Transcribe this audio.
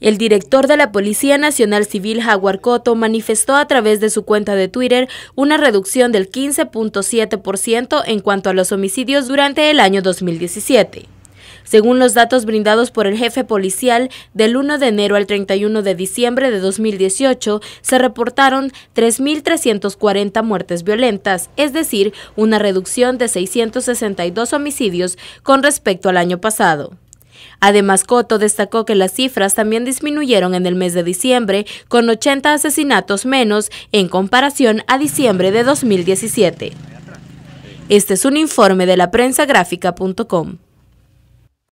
El director de la Policía Nacional Civil, Jaguar Coto, manifestó a través de su cuenta de Twitter una reducción del 15.7% en cuanto a los homicidios durante el año 2017. Según los datos brindados por el jefe policial, del 1 de enero al 31 de diciembre de 2018 se reportaron 3.340 muertes violentas, es decir, una reducción de 662 homicidios con respecto al año pasado. Además, Coto destacó que las cifras también disminuyeron en el mes de diciembre, con 80 asesinatos menos en comparación a diciembre de 2017. Este es un informe de la